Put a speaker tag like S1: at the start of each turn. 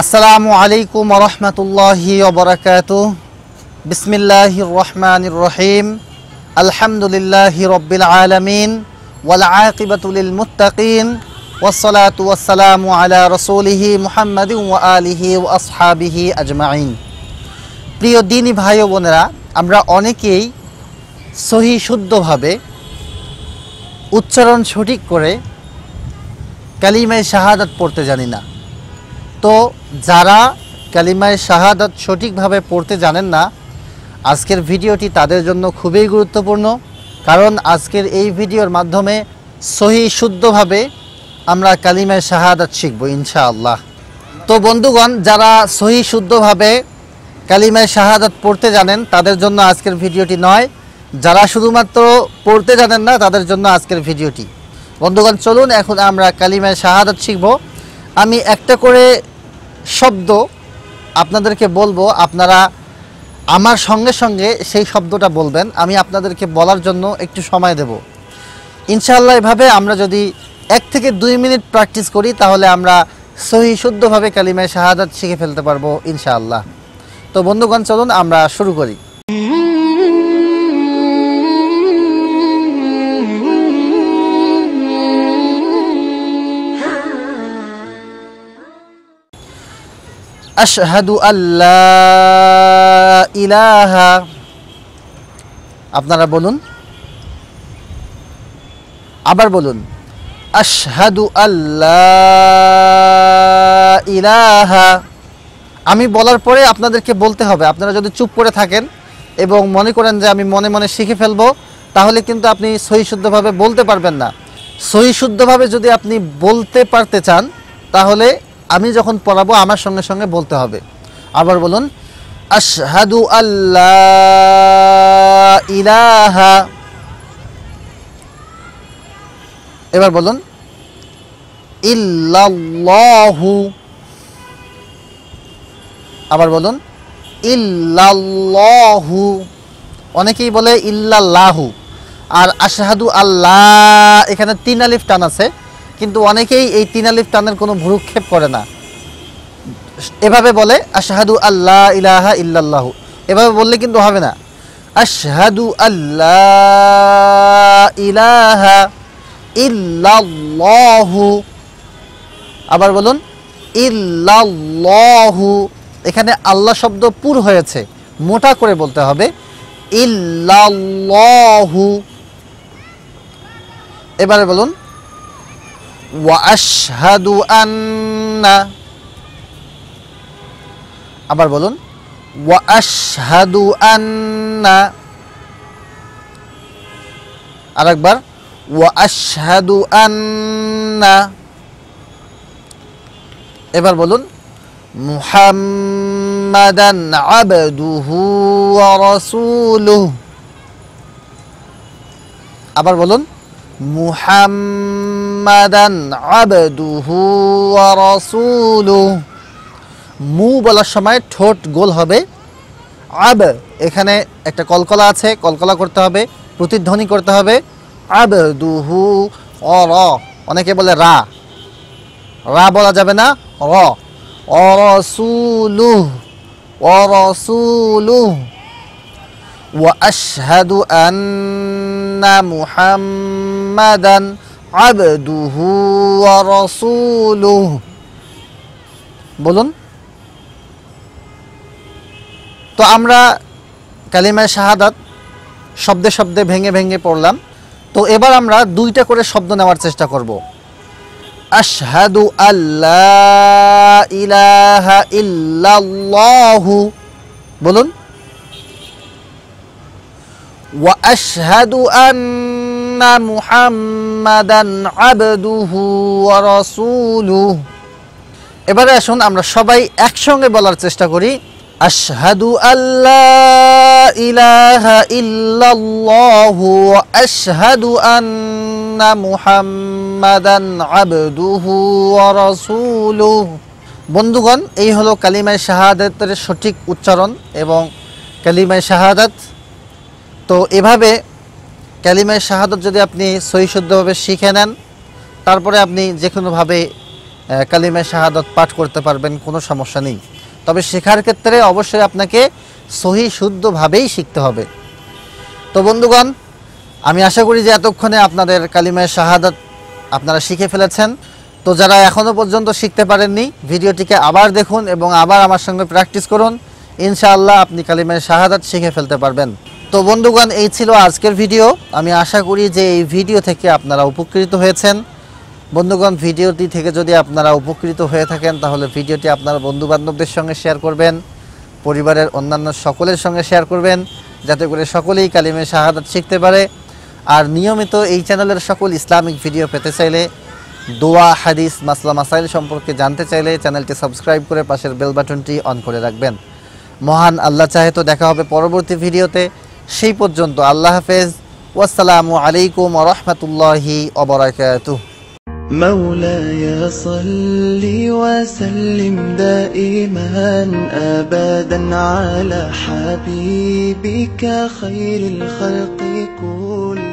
S1: আসসালামু আলাইকুম রহমতুল্লাহি ওবরাকাত বিসমিল্লাহ রহমান রহিম আলহামদুলিল্লাহ রবিল আলমিন ওয়ালাকিবাতুল মুতাকিন ওসলাত আলা রসুলিহি মুহাম্মদ আলিহি ও আসহাবিহি আজমাইন প্রিয় দিনী ভাই বোনেরা আমরা অনেকেই সহি শুদ্ধভাবে উচ্চারণ সঠিক করে কালিমায় শাহাদাত পড়তে জানি না তো যারা কালিমায় শাহাদাত সঠিকভাবে পড়তে জানেন না আজকের ভিডিওটি তাদের জন্য খুবই গুরুত্বপূর্ণ কারণ আজকের এই ভিডিওর মাধ্যমে সহি শুদ্ধভাবে আমরা কালিমায় শাহাদাত শিখব ইনশাআল্লাহ তো বন্ধুগণ যারা সহি শুদ্ধভাবে কালিমায় শাহাদাত পড়তে জানেন তাদের জন্য আজকের ভিডিওটি নয় যারা শুধুমাত্র পড়তে জানেন না তাদের জন্য আজকের ভিডিওটি বন্ধুগণ চলুন এখন আমরা কালিমায় শাহাদাত শিখব আমি একটা করে শব্দ আপনাদেরকে বলবো আপনারা আমার সঙ্গে সঙ্গে সেই শব্দটা বলবেন আমি আপনাদেরকে বলার জন্য একটু সময় দেব ইনশাআল্লাহ এভাবে আমরা যদি এক থেকে দুই মিনিট প্র্যাকটিস করি তাহলে আমরা সহি শুদ্ধভাবে কালিমায় শাহাদাত শিখে ফেলতে পারবো ইনশাআল্লাহ তো বন্ধুগণ চলুন আমরা শুরু করি আশহাদু আল্লাহ ইলাহা আপনারা বলুন আবার বলুন আশহাদু আল্লাহ ইলাহা আমি বলার পরে আপনাদেরকে বলতে হবে আপনারা যদি চুপ করে থাকেন এবং মনে করেন যে আমি মনে মনে শিখে ফেলবো তাহলে কিন্তু আপনি সহি শুদ্ধভাবে বলতে পারবেন না সহি শুদ্ধভাবে যদি আপনি বলতে পারতে চান তাহলে আমি যখন পড়াবো আমার সঙ্গে সঙ্গে বলতে হবে আবার বলুন আশহাদু আল্লাহ ইলাহা এবার বলুন ইল্লাল্লাহু আবার বলুন ইল্লাল্লাহু অনেকেই বলে ইল্লাল্লাহু আর আশহাদু আল্লাহ এখানে তিন আলিফ টান আছে কিন্তু অনেকেই এই তিন আলিফ টানের কোনো ভ্রুক্ষেপ করে না এভাবে বলে আশাহাদু আল্লাহ ইলাহা ইল্লাল্লাহু এভাবে বললে কিন্তু হবে না আশহাদু আল্লাহ ইলাহা ইল্লাল্লাহু আবার বলুন ইল্লাল্লাহু এখানে আল্লাহ শব্দ পুর হয়েছে মোটা করে বলতে হবে ইল্লাল্লাহু এবারে বলুন واشهد ان আবার বলুন واشهد ان اكبر واشهد ان এবার বলুন محمدا عبده ورسوله আবার বলুন محمد মুহাম্মাদান মু বলার সময় ঠোঁট গোল হবে আব এখানে একটা কলকলা আছে কলকলা করতে হবে প্রতিধ্বনি করতে হবে আব দুহু অ র অনেকে বলে রা রা বলা যাবে না র অরসুলু অরসুলু ওয়া আশহাদু আন্না মুহাম্মাদান আবদুহু রাসূলুহ বলুন তো আমরা কালিমায় শাহাদাত শব্দে শব্দে ভেঙে ভেঙে পড়লাম তো এবার আমরা দুইটা করে শব্দ নেওয়ার চেষ্টা করব আশহাদু আল্লাহ ইলাহা ইল্লাল্লাহু বলুন ওয়া আশহাদু আন মুহাম্মাদান এবারে আসুন আমরা সবাই একসঙ্গে বলার চেষ্টা করি আশহাদু আল্লাহ ইলাহা আশহাদু আন্না মুহাম্মাদান আবদুহু বন্ধুগণ এই হলো কালিমায় শাহাদাতের সঠিক উচ্চারণ এবং কালিমায় শাহাদাত তো এভাবে ক্যালিমের শাহাদত যদি আপনি সহিশুদ্ধভাবে শিখে নেন তারপরে আপনি যে কোনোভাবে কালিমের শাহাদত পাঠ করতে পারবেন কোনো সমস্যা নেই তবে শেখার ক্ষেত্রে অবশ্যই আপনাকে সহি শুদ্ধভাবেই শিখতে হবে তো বন্ধুগণ আমি আশা করি যে এতক্ষণে আপনাদের কালিমের শাহাদত আপনারা শিখে ফেলেছেন তো যারা এখনও পর্যন্ত শিখতে পারেননি ভিডিওটিকে আবার দেখুন এবং আবার আমার সঙ্গে প্র্যাকটিস করুন ইনশাআল্লাহ আপনি কালিমের শাহাদত শিখে ফেলতে পারবেন তো বন্ধুগণ এই ছিল আজকের ভিডিও আমি আশা করি যে এই ভিডিও থেকে আপনারা উপকৃত হয়েছেন বন্ধুগণ ভিডিওটি থেকে যদি আপনারা উপকৃত হয়ে থাকেন তাহলে ভিডিওটি আপনার বন্ধুবান্ধবদের সঙ্গে শেয়ার করবেন পরিবারের অন্যান্য সকলের সঙ্গে শেয়ার করবেন যাতে করে সকলেই কালিমে শাহাদাত শিখতে পারে আর নিয়মিত এই চ্যানেলের সকল ইসলামিক ভিডিও পেতে চাইলে দোয়া হাদিস মাসলা মাসাইল সম্পর্কে জানতে চাইলে চ্যানেলটি সাবস্ক্রাইব করে পাশের বেল বাটনটি অন করে রাখবেন মহান আল্লাহ চাহে তো দেখা হবে পরবর্তী ভিডিওতে সেই পর্যন্ত আল্লাহ হাফেজ ওয়াসসালামু আলাইকুম ওয়া রাহমাতুল্লাহি রহমতুল্লাহি অবরাকাতুহ مولاي صل وسلم دائما أبدا على حبيبك خير الخلق كلهم